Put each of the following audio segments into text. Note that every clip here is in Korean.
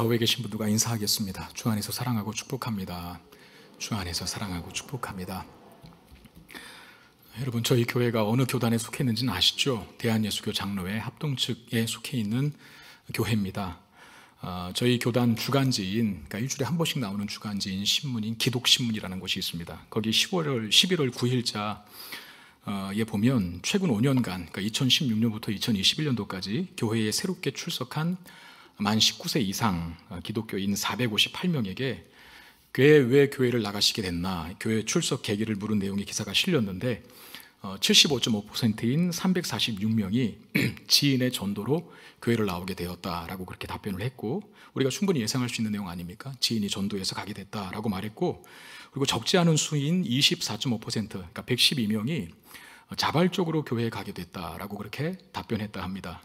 좌우에 계신 분들과 인사하겠습니다. 주 안에서 사랑하고 축복합니다. 주 안에서 사랑하고 축복합니다. 여러분 저희 교회가 어느 교단에 속해 있는지는 아시죠? 대한예수교 장로회 합동 측에 속해 있는 교회입니다. 어, 저희 교단 주간지인, 그러니까 일주일에 한 번씩 나오는 주간지인 신문인 기독신문이라는 곳이 있습니다. 거기 15월, 11월 9일자 어, 에 보면 최근 5년간, 그러니까 2016년부터 2021년도까지 교회에 새롭게 출석한 만 19세 이상 기독교인 458명에게 교왜 교회를 나가시게 됐나 교회 출석 계기를 물은 내용의 기사가 실렸는데 75.5%인 어, 346명이 지인의 전도로 교회를 나오게 되었다라고 그렇게 답변을 했고 우리가 충분히 예상할 수 있는 내용 아닙니까? 지인이 전도해서 가게 됐다라고 말했고 그리고 적지 않은 수인 24.5% 그러니까 112명이 자발적으로 교회에 가게 됐다라고 그렇게 답변했다 합니다.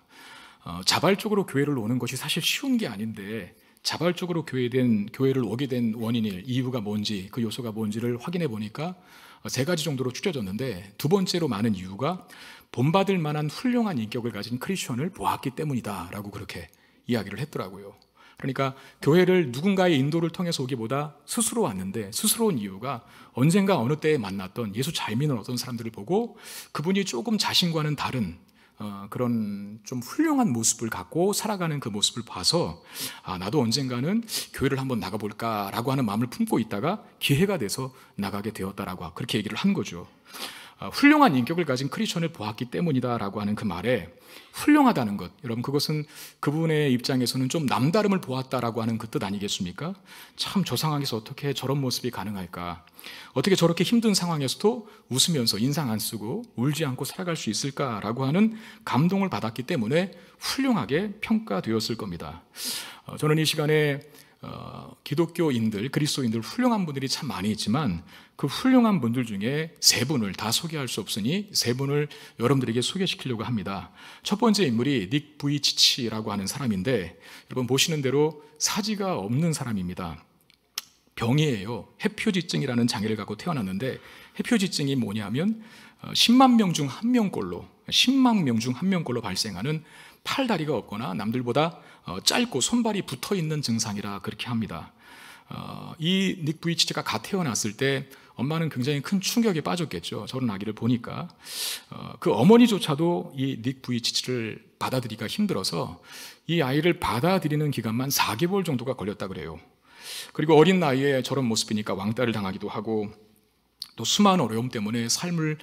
어, 자발적으로 교회를 오는 것이 사실 쉬운 게 아닌데 자발적으로 교회된, 교회를 오게 된 원인일 이유가 뭔지 그 요소가 뭔지를 확인해 보니까 어, 세 가지 정도로 추려졌는데 두 번째로 많은 이유가 본받을 만한 훌륭한 인격을 가진 크리스천을 보았기 때문이다라고 그렇게 이야기를 했더라고요. 그러니까 교회를 누군가의 인도를 통해서 오기보다 스스로 왔는데 스스로 온 이유가 언젠가 어느 때에 만났던 예수 잘 믿는 어떤 사람들을 보고 그분이 조금 자신과는 다른 어, 그런 좀 훌륭한 모습을 갖고 살아가는 그 모습을 봐서 아, 나도 언젠가는 교회를 한번 나가볼까라고 하는 마음을 품고 있다가 기회가 돼서 나가게 되었다라고 그렇게 얘기를 한 거죠. 아, 훌륭한 인격을 가진 크리스천을 보았기 때문이다라고 하는 그 말에 훌륭하다는 것, 여러분 그것은 그분의 입장에서는 좀 남다름을 보았다라고 하는 그 뜻 아니겠습니까? 참 저 상황에서 어떻게 저런 모습이 가능할까? 어떻게 저렇게 힘든 상황에서도 웃으면서 인상 안 쓰고 울지 않고 살아갈 수 있을까라고 하는 감동을 받았기 때문에 훌륭하게 평가되었을 겁니다. 어, 저는 이 시간에 어, 기독교인들, 그리스도인들 훌륭한 분들이 참 많이 있지만 그 훌륭한 분들 중에 세 분을 다 소개할 수 없으니 세 분을 여러분들에게 소개시키려고 합니다. 첫 번째 인물이 닉 부이치치라고 하는 사람인데 여러분 보시는 대로 사지가 없는 사람입니다. 병이에요. 해표지증이라는 장애를 갖고 태어났는데 해표지증이 뭐냐면 10만 어, 명중 한 명꼴로 10만 명 중 한 명꼴로 발생하는 팔다리가 없거나 남들보다 어, 짧고 손발이 붙어 있는 증상이라 그렇게 합니다. 어, 이닉부이치가갓 태어났을 때 엄마는 굉장히 큰 충격에 빠졌겠죠. 저런 아기를 보니까 어, 그 어머니조차도 이닉부이치를 받아들이기가 힘들어서 이 아이를 받아들이는 기간만 4개월 정도가 걸렸다 그래요. 그리고 어린 나이에 저런 모습이니까 왕따를 당하기도 하고 또 수많은 어려움 때문에 삶을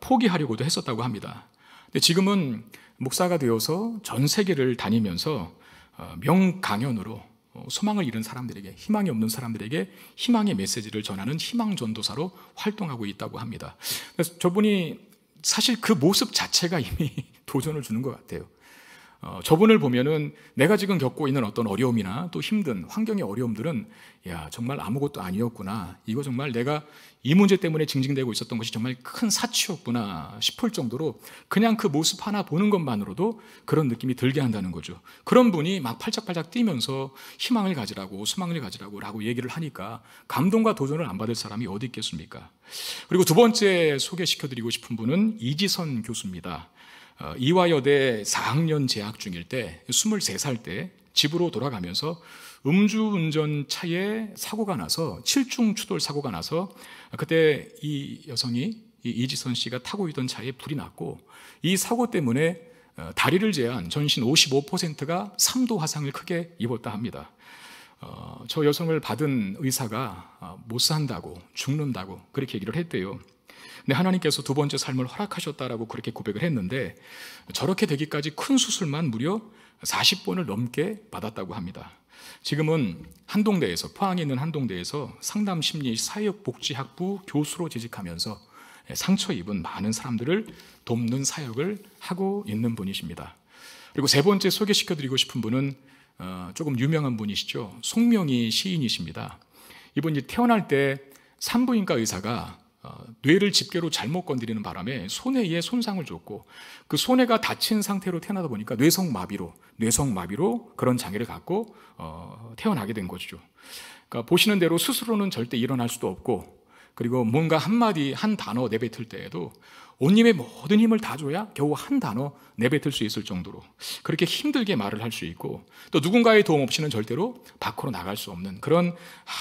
포기하려고도 했었다고 합니다. 근데 지금은 목사가 되어서 전 세계를 다니면서 어, 명강연으로 어, 소망을 잃은 사람들에게 희망이 없는 사람들에게 희망의 메시지를 전하는 희망 전도사로 활동하고 있다고 합니다. 그래서 저분이 사실 그 모습 자체가 이미 도전을 주는 것 같아요. 어, 저분을 보면은 내가 지금 겪고 있는 어떤 어려움이나 또 힘든 환경의 어려움들은 야 정말 아무것도 아니었구나 이거 정말 내가 이 문제 때문에 징징대고 있었던 것이 정말 큰 사치였구나 싶을 정도로 그냥 그 모습 하나 보는 것만으로도 그런 느낌이 들게 한다는 거죠 그런 분이 막 팔짝팔짝 뛰면서 희망을 가지라고 소망을 가지라고 라고 얘기를 하니까 감동과 도전을 안 받을 사람이 어디 있겠습니까 그리고 두 번째 소개시켜드리고 싶은 분은 이지선 교수입니다 어, 이화여대 4학년 재학 중일 때 23살 때 집으로 돌아가면서 음주운전 차에 사고가 나서 7중 추돌 사고가 나서 그때 이 여성이 이지선 씨가 타고 있던 차에 불이 났고 이 사고 때문에 어, 다리를 제한 전신 55%가 3도 화상을 크게 입었다 합니다. 어, 저 여성을 받은 의사가 어, 못 산다고 죽는다고 그렇게 얘기를 했대요. 근데 하나님께서 두 번째 삶을 허락하셨다라고 그렇게 고백을 했는데 저렇게 되기까지 큰 수술만 무려 40번을 넘게 받았다고 합니다. 지금은 한동대에서 포항에 있는 한동대에서 상담 심리 사역복지학부 교수로 재직하면서 상처 입은 많은 사람들을 돕는 사역을 하고 있는 분이십니다. 그리고 세 번째 소개시켜 드리고 싶은 분은 어, 조금 유명한 분이시죠. 송명희 시인이십니다. 이분이 태어날 때 산부인과 의사가 어, 뇌를 집게로 잘못 건드리는 바람에 손에 의해 손상을 줬고 그 손해가 다친 상태로 태어나다 보니까 뇌성 마비로 뇌성 마비로 그런 장애를 갖고 어, 태어나게 된 것이죠. 그러니까 보시는 대로 스스로는 절대 일어날 수도 없고 그리고 뭔가 한 마디 한 단어 내뱉을 때에도 온님의 모든 힘을 다 줘야 겨우 한 단어 내뱉을 수 있을 정도로 그렇게 힘들게 말을 할 수 있고 또 누군가의 도움 없이는 절대로 밖으로 나갈 수 없는 그런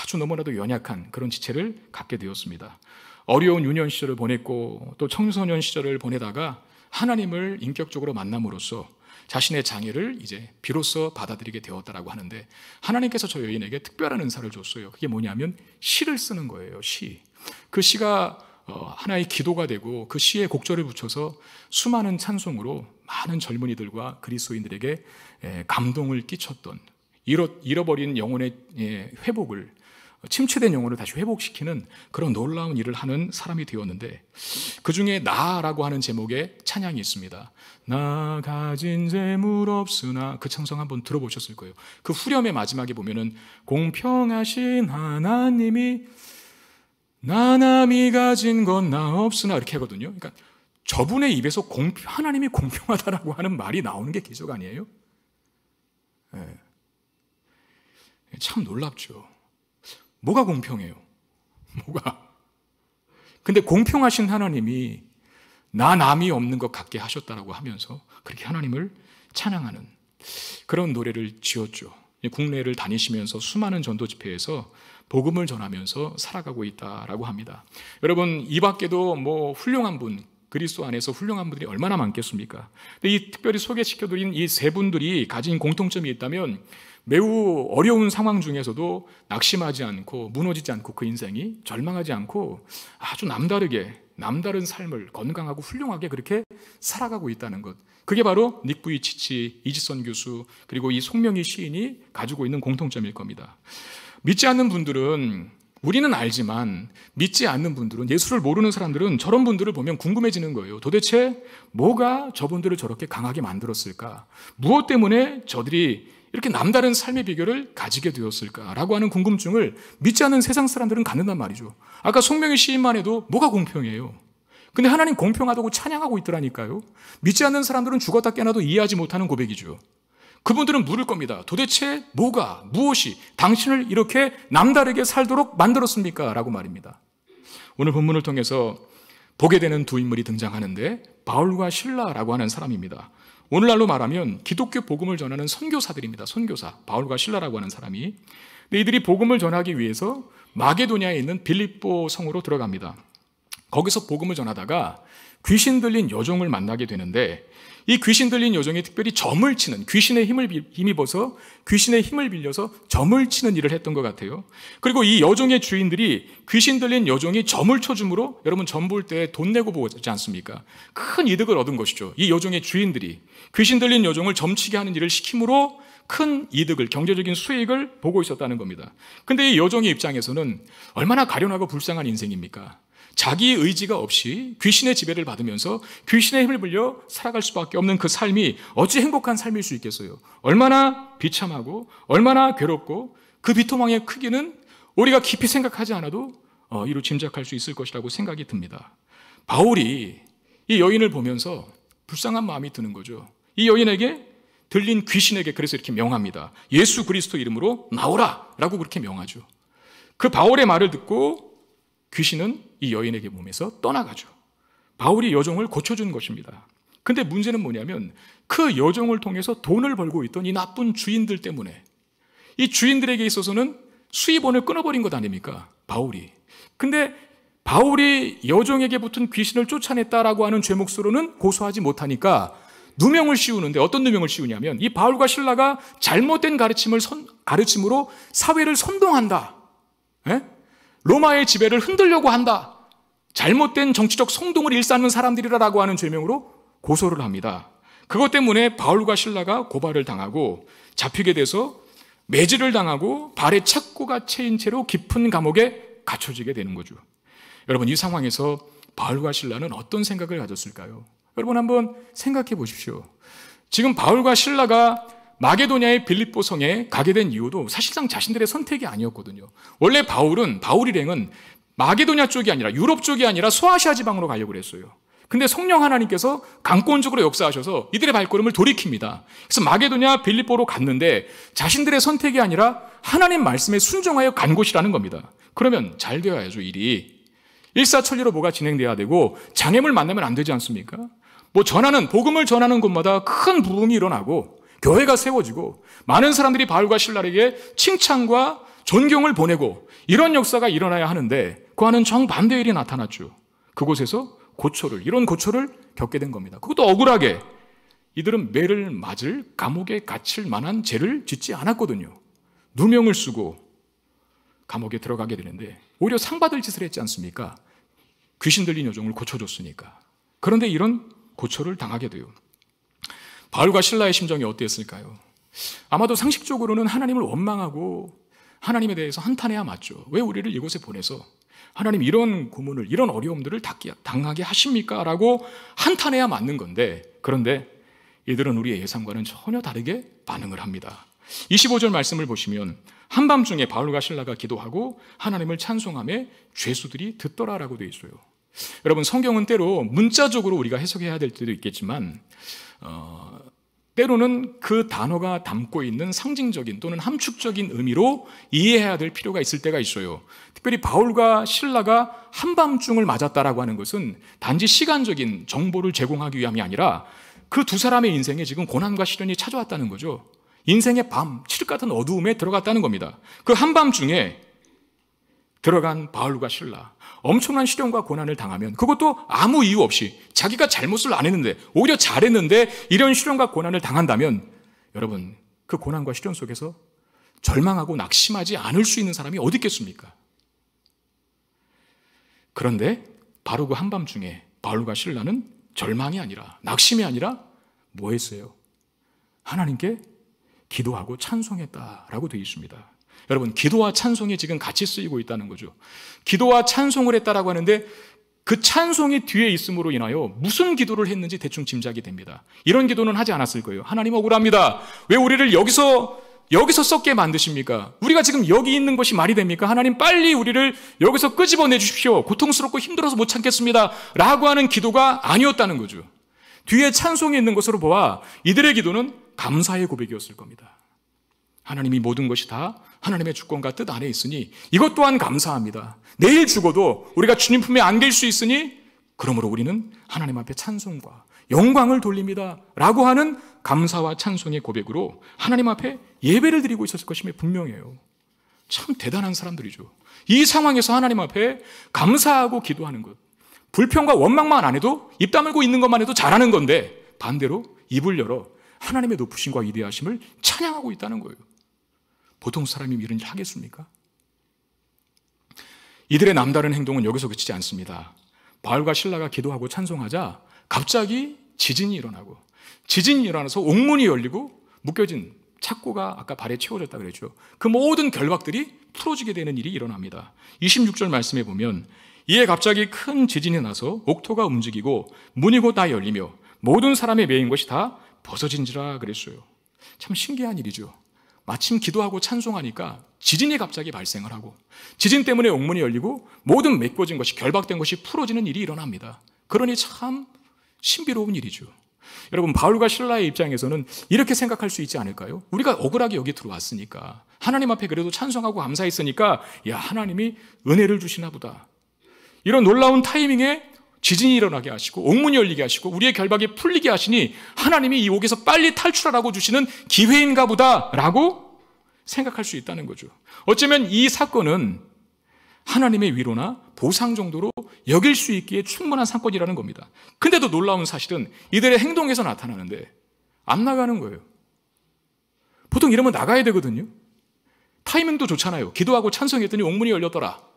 아주 너무나도 연약한 그런 지체를 갖게 되었습니다. 어려운 유년 시절을 보냈고 또 청소년 시절을 보내다가 하나님을 인격적으로 만남으로써 자신의 장애를 이제 비로소 받아들이게 되었다라고 하는데 하나님께서 저 여인에게 특별한 은사를 줬어요. 그게 뭐냐면 시를 쓰는 거예요. 시. 그 시가 어, 하나의 기도가 되고 그 시에 곡절을 붙여서 수많은 찬송으로 많은 젊은이들과 그리스도인들에게 감동을 끼쳤던 잃어버린 영혼의 예, 회복을 침체된 영혼을 다시 회복시키는 그런 놀라운 일을 하는 사람이 되었는데 그 중에 나라고 하는 제목의 찬양이 있습니다. 나 가진 재물 없으나 그 찬송 한번 들어보셨을 거예요. 그 후렴의 마지막에 보면은 공평하신 하나님이 나 남이 가진 건 나 없으나 이렇게 하거든요. 그러니까 저분의 입에서 공, 하나님이 공평하다라고 하는 말이 나오는 게 기적 아니에요? 네. 참 놀랍죠. 뭐가 공평해요? 뭐가? 근데 공평하신 하나님이 나 남이 없는 것 같게 하셨다라고 하면서 그렇게 하나님을 찬양하는 그런 노래를 지었죠. 국내를 다니시면서 수많은 전도 집회에서 복음을 전하면서 살아가고 있다라고 합니다. 여러분 이 밖에도 뭐 훌륭한 분 그리스도 안에서 훌륭한 분들이 얼마나 많겠습니까? 근데 이 특별히 소개시켜드린 이 세 분들이 가진 공통점이 있다면 매우 어려운 상황 중에서도 낙심하지 않고 무너지지 않고 그 인생이 절망하지 않고 아주 남다르게 남다른 삶을 건강하고 훌륭하게 그렇게 살아가고 있다는 것. 그게 바로 닉부이치치, 이지선 교수, 그리고 이 송명희 시인이 가지고 있는 공통점일 겁니다. 믿지 않는 분들은 우리는 알지만 믿지 않는 분들은 예수를 모르는 사람들은 저런 분들을 보면 궁금해지는 거예요. 도대체 뭐가 저분들을 저렇게 강하게 만들었을까? 무엇 때문에 저들이 이렇게 남다른 삶의 비결을 가지게 되었을까라고 하는 궁금증을 믿지 않는 세상 사람들은 갖는단 말이죠. 아까 송명희 시인만 해도 뭐가 공평해요? 근데 하나님 공평하다고 찬양하고 있더라니까요. 믿지 않는 사람들은 죽었다 깨나도 이해하지 못하는 고백이죠. 그분들은 물을 겁니다. 도대체 뭐가, 무엇이 당신을 이렇게 남다르게 살도록 만들었습니까? 라고 말입니다. 오늘 본문을 통해서 보게 되는 두 인물이 등장하는데 바울과 신라라고 하는 사람입니다. 오늘날로 말하면 기독교 복음을 전하는 선교사들입니다. 선교사. 바울과 신라라고 하는 사람이. 근데 이들이 복음을 전하기 위해서 마게도냐에 있는 빌립보 성으로 들어갑니다. 거기서 복음을 전하다가 귀신 들린 여종을 만나게 되는데 이 귀신 들린 요정이 특별히 점을 치는 귀신의 힘을 힘입어서 귀신의 힘을 빌려서 점을 치는 일을 했던 것 같아요. 그리고 이요정의 주인들이 귀신 들린 요정이 점을 쳐줌으로 여러분 점 볼 때 돈 내고 보지 않습니까? 큰 이득을 얻은 것이죠. 이요정의 주인들이 귀신 들린 요정을 점치게 하는 일을 시킴으로 큰 이득을 경제적인 수익을 보고 있었다는 겁니다. 근데 이요정의 입장에서는 얼마나 가련하고 불쌍한 인생입니까? 자기 의지가 없이 귀신의 지배를 받으면서 귀신의 힘을 불려 살아갈 수밖에 없는 그 삶이 어찌 행복한 삶일 수 있겠어요? 얼마나 비참하고 얼마나 괴롭고 그비통망의 크기는 우리가 깊이 생각하지 않아도 어, 이로 짐작할 수 있을 것이라고 생각이 듭니다. 바울이 이 여인을 보면서 불쌍한 마음이 드는 거죠. 이 여인에게 들린 귀신에게 그래서 이렇게 명합니다. 예수 그리스도 이름으로 나오라! 라고 그렇게 명하죠. 그 바울의 말을 듣고 귀신은 이 여인에게 몸에서 떠나가죠. 바울이 여종을 고쳐준 것입니다. 근데 문제는 뭐냐면 그 여종을 통해서 돈을 벌고 있던 이 나쁜 주인들 때문에 이 주인들에게 있어서는 수입원을 끊어버린 것 아닙니까? 바울이. 근데 바울이 여종에게 붙은 귀신을 쫓아냈다라고 하는 죄목으로는 고소하지 못하니까 누명을 씌우는데 어떤 누명을 씌우냐면 이 바울과 신라가 잘못된 가르침을 선, 가르침으로 사회를 선동한다. 에? 예? 로마의 지배를 흔들려고 한다. 잘못된 정치적 성동을 일삼는 사람들이라고 하는 죄명으로 고소를 합니다. 그것 때문에 바울과 신라가 고발을 당하고 잡히게 돼서 매질을 당하고 발에 착고가 채인 채로 깊은 감옥에 갇혀지게 되는 거죠. 여러분 이 상황에서 바울과 신라는 어떤 생각을 가졌을까요? 여러분 한번 생각해 보십시오. 지금 바울과 신라가 마게도냐의 빌립보 성에 가게 된 이유도 사실상 자신들의 선택이 아니었거든요. 원래 바울은 바울 일행은 마게도냐 쪽이 아니라 유럽 쪽이 아니라 소아시아 지방으로 가려고 그랬어요. 근데 성령 하나님께서 강권적으로 역사하셔서 이들의 발걸음을 돌이킵니다. 그래서 마게도냐 빌립보로 갔는데 자신들의 선택이 아니라 하나님 말씀에 순종하여 간 곳이라는 겁니다. 그러면 잘 되어야죠, 일이. 일사천리로 뭐가 진행돼야 되고 장애물 만나면 안 되지 않습니까? 뭐 전하는 복음을 전하는 곳마다 큰 부흥이 일어나고 교회가 세워지고 많은 사람들이 바울과 신라에게 칭찬과 존경을 보내고 이런 역사가 일어나야 하는데 그와는 정반대의 일이 나타났죠. 그곳에서 고초를 이런 고초를 겪게 된 겁니다. 그것도 억울하게 이들은 매를 맞을 감옥에 갇힐 만한 죄를 짓지 않았거든요. 누명을 쓰고 감옥에 들어가게 되는데 오히려 상받을 짓을 했지 않습니까? 귀신 들린 여종을 고쳐줬으니까. 그런데 이런 고초를 당하게 돼요. 바울과 신라의 심정이 어땠을까요? 아마도 상식적으로는 하나님을 원망하고 하나님에 대해서 한탄해야 맞죠. 왜 우리를 이곳에 보내서 하나님 이런 고문을, 이런 어려움들을 당하게 하십니까? 라고 한탄해야 맞는 건데, 그런데 이들은 우리의 예상과는 전혀 다르게 반응을 합니다. 25절 말씀을 보시면 한밤중에 바울과 신라가 기도하고 하나님을 찬송함에 죄수들이 듣더라라고 되어 있어요. 여러분 성경은 때로 문자적으로 우리가 해석해야 될 때도 있겠지만 어, 때로는 그 단어가 담고 있는 상징적인 또는 함축적인 의미로 이해해야 될 필요가 있을 때가 있어요. 특별히 바울과 신라가 한밤중을 맞았다라고 하는 것은 단지 시간적인 정보를 제공하기 위함이 아니라 그 두 사람의 인생에 지금 고난과 시련이 찾아왔다는 거죠. 인생의 밤, 칠흑 같은 어두움에 들어갔다는 겁니다. 그 한밤중에 들어간 바울과 신라. 엄청난 시련과 고난을 당하면 그것도 아무 이유 없이 자기가 잘못을 안 했는데 오히려 잘했는데 이런 시련과 고난을 당한다면 여러분 그 고난과 시련 속에서 절망하고 낙심하지 않을 수 있는 사람이 어디 있겠습니까? 그런데 바로 그 한밤중에 바울과 신라는 절망이 아니라 낙심이 아니라 뭐 했어요? 하나님께 기도하고 찬송했다라고 되어 있습니다. 여러분, 기도와 찬송이 지금 같이 쓰이고 있다는 거죠. 기도와 찬송을 했다라고 하는데 그 찬송이 뒤에 있음으로 인하여 무슨 기도를 했는지 대충 짐작이 됩니다. 이런 기도는 하지 않았을 거예요. 하나님 억울합니다. 왜 우리를 여기서 여기서 썩게 만드십니까? 우리가 지금 여기 있는 것이 말이 됩니까? 하나님 빨리 우리를 여기서 끄집어내 주십시오. 고통스럽고 힘들어서 못 참겠습니다. 라고 하는 기도가 아니었다는 거죠. 뒤에 찬송이 있는 것으로 보아 이들의 기도는 감사의 고백이었을 겁니다. 하나님이 모든 것이 다 하나님의 주권과 뜻 안에 있으니 이것 또한 감사합니다. 내일 죽어도 우리가 주님 품에 안길 수 있으니 그러므로 우리는 하나님 앞에 찬송과 영광을 돌립니다. 라고 하는 감사와 찬송의 고백으로 하나님 앞에 예배를 드리고 있었을 것임에 분명해요. 참 대단한 사람들이죠. 이 상황에서 하나님 앞에 감사하고 기도하는 것. 불평과 원망만 안 해도 입 다물고 있는 것만 해도 잘하는 건데 반대로 입을 열어 하나님의 높으심과 위대하심을 찬양하고 있다는 거예요. 보통 사람이 이런 일 하겠습니까? 이들의 남다른 행동은 여기서 그치지 않습니다. 바울과 신라가 기도하고 찬송하자 갑자기 지진이 일어나고 지진이 일어나서 옥문이 열리고 묶여진 착고가 아까 발에 채워졌다 그랬죠. 그 모든 결박들이 풀어지게 되는 일이 일어납니다. 26절 말씀에 보면 이에 갑자기 큰 지진이 나서 옥토가 움직이고 문이 곧다 열리며 모든 사람의 매인 것이 다 벗어진지라 그랬어요. 참 신기한 일이죠. 마침 기도하고 찬송하니까 지진이 갑자기 발생을 하고 지진 때문에 옥문이 열리고 모든 메꿔진 것이 결박된 것이 풀어지는 일이 일어납니다. 그러니 참 신비로운 일이죠. 여러분 바울과 신라의 입장에서는 이렇게 생각할 수 있지 않을까요? 우리가 억울하게 여기 들어왔으니까 하나님 앞에 그래도 찬송하고 감사했으니까 야 하나님이 은혜를 주시나 보다. 이런 놀라운 타이밍에 지진이 일어나게 하시고 옥문이 열리게 하시고 우리의 결박이 풀리게 하시니 하나님이 이 옥에서 빨리 탈출하라고 주시는 기회인가 보다라고 생각할 수 있다는 거죠. 어쩌면 이 사건은 하나님의 위로나 보상 정도로 여길 수 있기에 충분한 사건이라는 겁니다. 근데도 놀라운 사실은 이들의 행동에서 나타나는데 안 나가는 거예요. 보통 이러면 나가야 되거든요. 타이밍도 좋잖아요. 기도하고 찬성했더니 옥문이 열렸더라.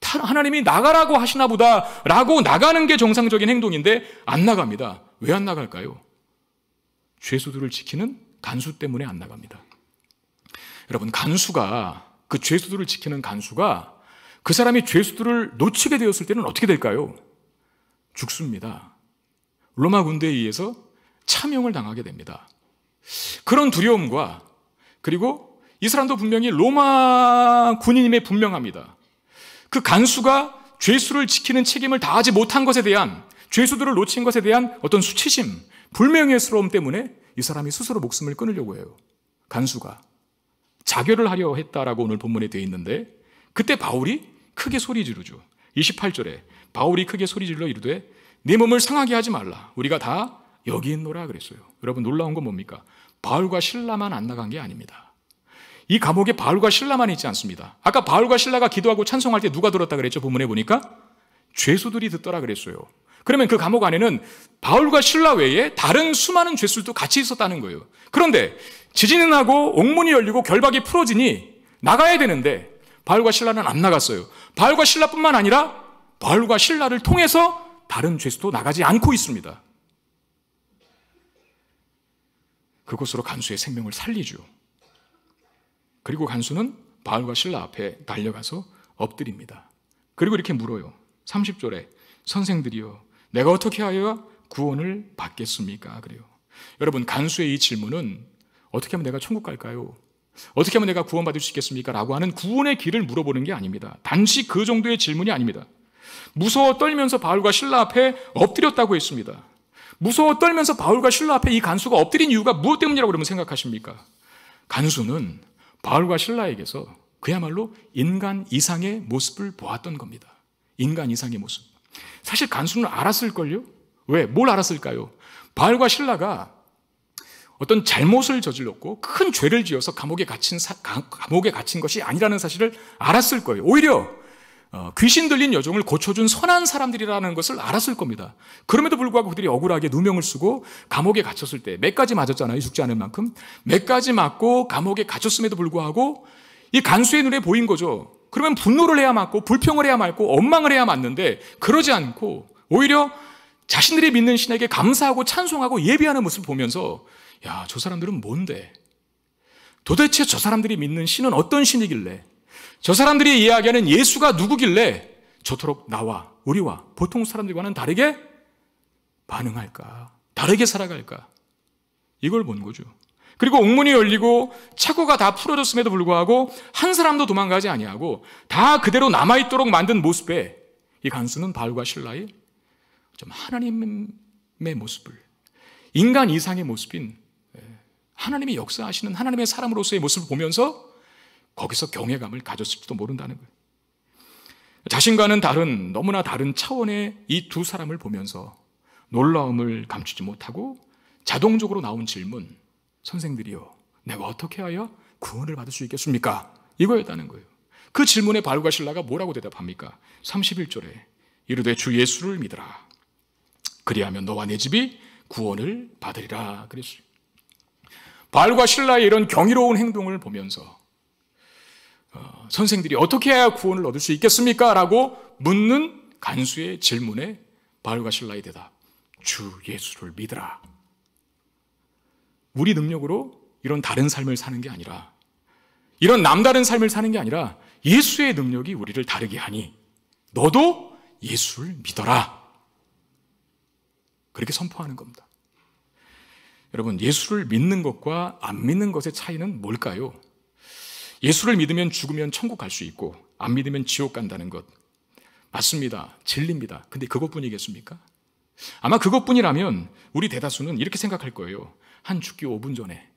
하나님이 나가라고 하시나 보다라고 나가는 게 정상적인 행동인데 안 나갑니다. 왜 안 나갈까요? 죄수들을 지키는 간수 때문에 안 나갑니다. 여러분, 간수가 그 죄수들을 지키는 간수가 그 사람이 죄수들을 놓치게 되었을 때는 어떻게 될까요? 죽습니다. 로마 군대에 의해서 참용을 당하게 됩니다. 그런 두려움과 그리고 이 사람도 분명히 로마 군인임에 분명합니다. 그 간수가 죄수를 지키는 책임을 다하지 못한 것에 대한 죄수들을 놓친 것에 대한 어떤 수치심, 불명예스러움 때문에 이 사람이 스스로 목숨을 끊으려고 해요. 간수가 자결을 하려 했다라고 오늘 본문에 되어 있는데 그때 바울이 크게 소리 지르죠. 28절에 바울이 크게 소리 질러 이르되 네 몸을 상하게 하지 말라. 우리가 다 여기 있노라 그랬어요. 여러분 놀라운 건 뭡니까? 바울과 신라만 안 나간 게 아닙니다. 이 감옥에 바울과 신라만 있지 않습니다. 아까 바울과 신라가 기도하고 찬송할 때 누가 들었다 그랬죠? 본문에 보니까 죄수들이 듣더라 그랬어요. 그러면 그 감옥 안에는 바울과 신라 외에 다른 수많은 죄수들도 같이 있었다는 거예요. 그런데 지진은 하고 옥문이 열리고 결박이 풀어지니 나가야 되는데 바울과 신라는 안 나갔어요. 바울과 신라뿐만 아니라 바울과 신라를 통해서 다른 죄수도 나가지 않고 있습니다. 그곳으로 간수의 생명을 살리죠. 그리고 간수는 바울과 신라 앞에 달려가서 엎드립니다. 그리고 이렇게 물어요. 30절에 선생들이여 내가 어떻게 하여 구원을 받겠습니까? 그래요. 여러분 간수의 이 질문은 어떻게 하면 내가 천국 갈까요? 어떻게 하면 내가 구원받을 수 있겠습니까? 라고 하는 구원의 길을 물어보는 게 아닙니다. 단지 그 정도의 질문이 아닙니다. 무서워 떨면서 바울과 신라 앞에 엎드렸다고 했습니다. 무서워 떨면서 바울과 신라 앞에 이 간수가 엎드린 이유가 무엇 때문이라고 그러면 생각하십니까? 간수는 바울과 신라에게서 그야말로 인간 이상의 모습을 보았던 겁니다. 인간 이상의 모습. 사실 간수는 알았을걸요? 왜? 뭘 알았을까요? 바울과 신라가 어떤 잘못을 저질렀고 큰 죄를 지어서 감옥에 갇힌, 사, 감옥에 갇힌 것이 아니라는 사실을 알았을 거예요. 오히려 어, 귀신 들린 여종을 고쳐준 선한 사람들이라는 것을 알았을 겁니다. 그럼에도 불구하고 그들이 억울하게 누명을 쓰고 감옥에 갇혔을 때몇 가지 맞았잖아요. 죽지 않을 만큼 몇 가지 맞고 감옥에 갇혔음에도 불구하고 이 간수의 눈에 보인 거죠. 그러면 분노를 해야 맞고 불평을 해야 맞고 원망을 해야 맞는데 그러지 않고 오히려 자신들이 믿는 신에게 감사하고 찬송하고 예비하는 모습을 보면서 야, 저 사람들은 뭔데? 도대체 저 사람들이 믿는 신은 어떤 신이길래 저 사람들이 이야기하는 예수가 누구길래 저토록 나와 우리와 보통 사람들과는 다르게 반응할까? 다르게 살아갈까? 이걸 본 거죠. 그리고 옥문이 열리고 착오가 다 풀어졌음에도 불구하고 한 사람도 도망가지 아니하고 다 그대로 남아 있도록 만든 모습에 이 간수는 바울과 신라의 좀 하나님의 모습을 인간 이상의 모습인 예, 하나님이 역사하시는 하나님의 사람으로서의 모습을 보면서 거기서 경외감을 가졌을지도 모른다는 거예요. 자신과는 다른 너무나 다른 차원의 이 두 사람을 보면서 놀라움을 감추지 못하고 자동적으로 나온 질문 선생들이요 내가 어떻게 하여 구원을 받을 수 있겠습니까? 이거였다는 거예요. 그 질문에 발과 신라가 뭐라고 대답합니까? 31절에 이르되 주 예수를 믿으라. 그리하면 너와 내 집이 구원을 받으리라 그랬어요. 바과 신라의 이런 경이로운 행동을 보면서 어, 선생들이 어떻게 해야 구원을 얻을 수 있겠습니까? 라고 묻는 간수의 질문에 바울과 신라의 대답. 주 예수를 믿으라. 우리 능력으로 이런 다른 삶을 사는 게 아니라 이런 남다른 삶을 사는 게 아니라 예수의 능력이 우리를 다르게 하니 너도 예수를 믿어라. 그렇게 선포하는 겁니다. 여러분, 예수를 믿는 것과 안 믿는 것의 차이는 뭘까요? 예수를 믿으면 죽으면 천국 갈 수 있고 안 믿으면 지옥 간다는 것 맞습니다. 진리입니다. 근데 그것뿐이겠습니까? 아마 그것뿐이라면 우리 대다수는 이렇게 생각할 거예요. 한 죽기 5분 전에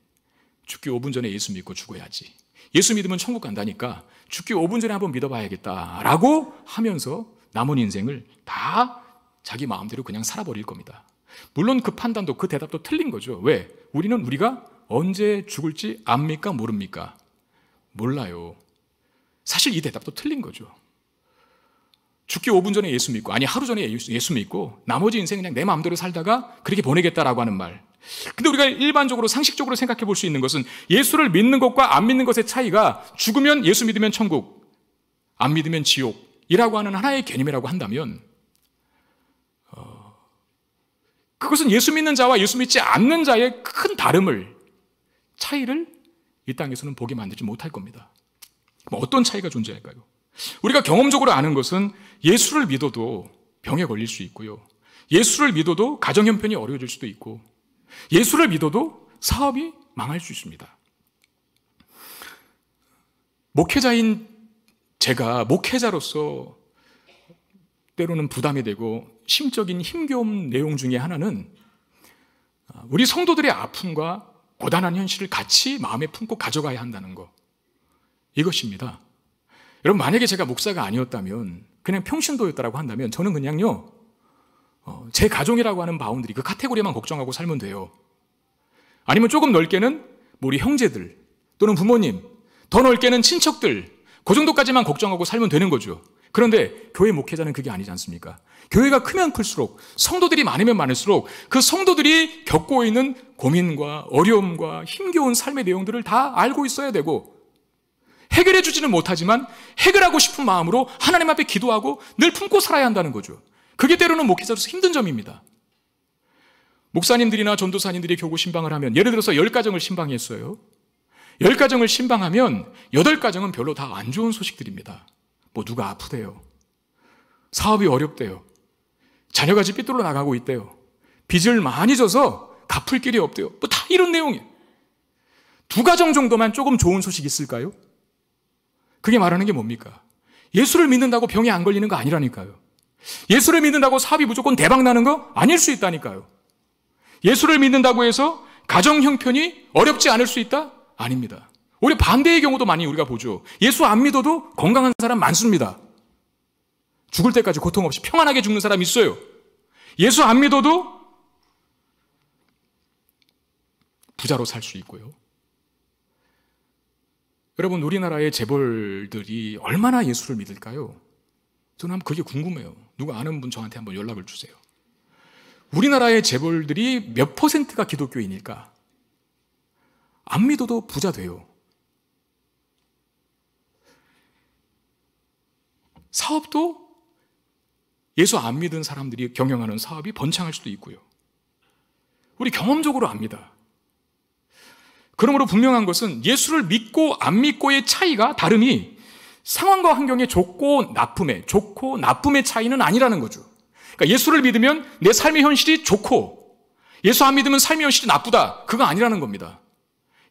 죽기 5분 전에 예수 믿고 죽어야지. 예수 믿으면 천국 간다니까 죽기 5분 전에 한번 믿어봐야겠다라고 하면서 남은 인생을 다 자기 마음대로 그냥 살아버릴 겁니다. 물론 그 판단도 그 대답도 틀린 거죠. 왜? 우리는 우리가 언제 죽을지 압니까 모릅니까? 몰라요. 사실 이 대답도 틀린 거죠. 죽기 5분 전에 예수 믿고, 아니, 하루 전에 예수 믿고, 나머지 인생 그냥 내 마음대로 살다가 그렇게 보내겠다라고 하는 말. 근데 우리가 일반적으로 상식적으로 생각해 볼 수 있는 것은 예수를 믿는 것과 안 믿는 것의 차이가 죽으면 예수 믿으면 천국, 안 믿으면 지옥이라고 하는 하나의 개념이라고 한다면, 어, 그것은 예수 믿는 자와 예수 믿지 않는 자의 큰 다름을, 차이를 이 땅에서는 복이 만들지 못할 겁니다. 뭐 어떤 차이가 존재할까요? 우리가 경험적으로 아는 것은 예수를 믿어도 병에 걸릴 수 있고요. 예수를 믿어도 가정 형편이 어려워질 수도 있고, 예수를 믿어도 사업이 망할 수 있습니다. 목회자인 제가 목회자로서 때로는 부담이 되고 심적인 힘겨운 내용 중에 하나는 우리 성도들의 아픔과 고단한 현실을 같이 마음에 품고 가져가야 한다는 것. 이것입니다. 여러분, 만약에 제가 목사가 아니었다면, 그냥 평신도였다고 한다면, 저는 그냥요, 어, 제 가정이라고 하는 바운드리, 그 카테고리만 걱정하고 살면 돼요. 아니면 조금 넓게는, 뭐 우리 형제들, 또는 부모님, 더 넓게는 친척들, 그 정도까지만 걱정하고 살면 되는 거죠. 그런데 교회 목회자는 그게 아니지 않습니까? 교회가 크면 클수록 성도들이 많으면 많을수록 그 성도들이 겪고 있는 고민과 어려움과 힘겨운 삶의 내용들을 다 알고 있어야 되고 해결해 주지는 못하지만 해결하고 싶은 마음으로 하나님 앞에 기도하고 늘 품고 살아야 한다는 거죠. 그게 때로는 목회자로서 힘든 점입니다. 목사님들이나 전도사님들이 교구 신방을 하면 예를 들어서 열 가정을 신방했어요. 열 가정을 신방하면 여덟 가정은 별로 다 안 좋은 소식들입니다. 뭐 누가 아프대요. 사업이 어렵대요. 자녀가이 삐뚤러 나가고 있대요. 빚을 많이 져서 갚을 길이 없대요. 뭐 다 이런 내용이에요. 두 가정 정도만 조금 좋은 소식 있을까요? 그게 말하는 게 뭡니까? 예수를 믿는다고 병이 안 걸리는 거 아니라니까요. 예수를 믿는다고 사업이 무조건 대박 나는 거 아닐 수 있다니까요. 예수를 믿는다고 해서 가정 형편이 어렵지 않을 수 있다? 아닙니다. 우리 반대의 경우도 많이 우리가 보죠. 예수 안 믿어도 건강한 사람 많습니다. 죽을 때까지 고통 없이 평안하게 죽는 사람이 있어요. 예수 안 믿어도 부자로 살 수 있고요. 여러분, 우리나라의 재벌들이 얼마나 예수를 믿을까요? 저는 한번 그게 궁금해요. 누가 아는 분 저한테 한번 연락을 주세요. 우리나라의 재벌들이 몇 퍼센트가 기독교인일까? 안 믿어도 부자 돼요. 사업도 예수 안 믿은 사람들이 경영하는 사업이 번창할 수도 있고요. 우리 경험적으로 압니다. 그러므로 분명한 것은 예수를 믿고 안 믿고의 차이가 다름이 상황과 환경의 좋고 나쁨의, 좋고 나쁨의 차이는 아니라는 거죠. 그러니까 예수를 믿으면 내 삶의 현실이 좋고 예수 안 믿으면 삶의 현실이 나쁘다. 그거 아니라는 겁니다.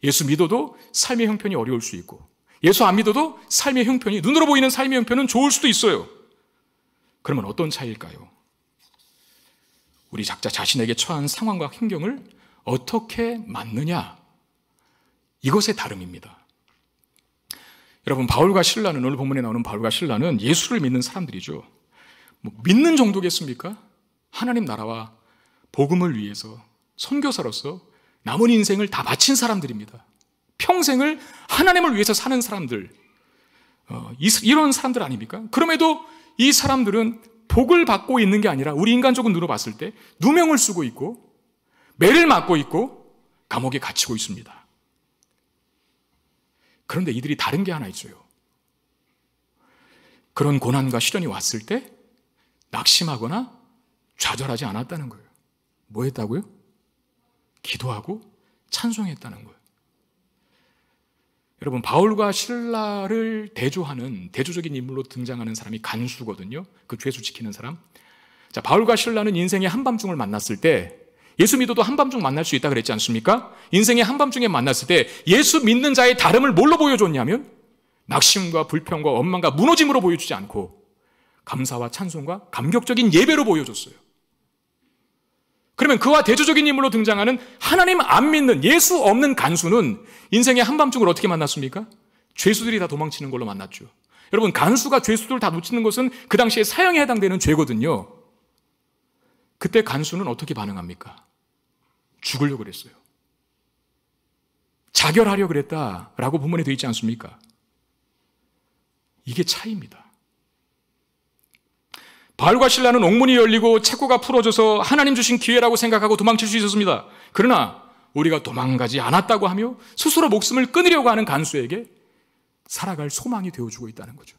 예수 믿어도 삶의 형편이 어려울 수 있고 예수 안 믿어도 삶의 형편이, 눈으로 보이는 삶의 형편은 좋을 수도 있어요. 그러면 어떤 차이일까요? 우리 작자 자신에게 처한 상황과 환경을 어떻게 맞느냐? 이것의 다름입니다. 여러분, 바울과 신라는, 오늘 본문에 나오는 바울과 신라는 예수를 믿는 사람들이죠. 뭐 믿는 정도겠습니까? 하나님 나라와 복음을 위해서 선교사로서 남은 인생을 다 바친 사람들입니다. 평생을 하나님을 위해서 사는 사람들, 어, 이런 사람들 아닙니까? 그럼에도 이 사람들은 복을 받고 있는 게 아니라 우리 인간적인 눈으로 봤을 때 누명을 쓰고 있고 매를 맞고 있고 감옥에 갇히고 있습니다. 그런데 이들이 다른 게 하나 있어요. 그런 고난과 시련이 왔을 때 낙심하거나 좌절하지 않았다는 거예요. 뭐 했다고요? 기도하고 찬송했다는 거예요. 여러분 바울과 신라를 대조하는 대조적인 인물로 등장하는 사람이 간수거든요. 그 죄수 지키는 사람. 자, 바울과 신라는 인생의 한밤중을 만났을 때 예수 믿어도 한밤중 만날 수 있다 그랬지 않습니까? 인생의 한밤중에 만났을 때 예수 믿는 자의 다름을 뭘로 보여줬냐면 낙심과 불평과 원망과 무너짐으로 보여주지 않고 감사와 찬송과 감격적인 예배로 보여줬어요. 그러면 그와 대조적인 인물로 등장하는 하나님 안 믿는 예수 없는 간수는 인생의 한밤중을 어떻게 만났습니까? 죄수들이 다 도망치는 걸로 만났죠. 여러분 간수가 죄수들 다 놓치는 것은 그 당시에 사형에 해당되는 죄거든요. 그때 간수는 어떻게 반응합니까? 죽으려고 그랬어요. 자결하려 그랬다라고 본문에 되어 있지 않습니까? 이게 차이입니다. 바알과 신라는 옥문이 열리고 책구가 풀어져서 하나님 주신 기회라고 생각하고 도망칠 수 있었습니다. 그러나 우리가 도망가지 않았다고 하며 스스로 목숨을 끊으려고 하는 간수에게 살아갈 소망이 되어주고 있다는 거죠.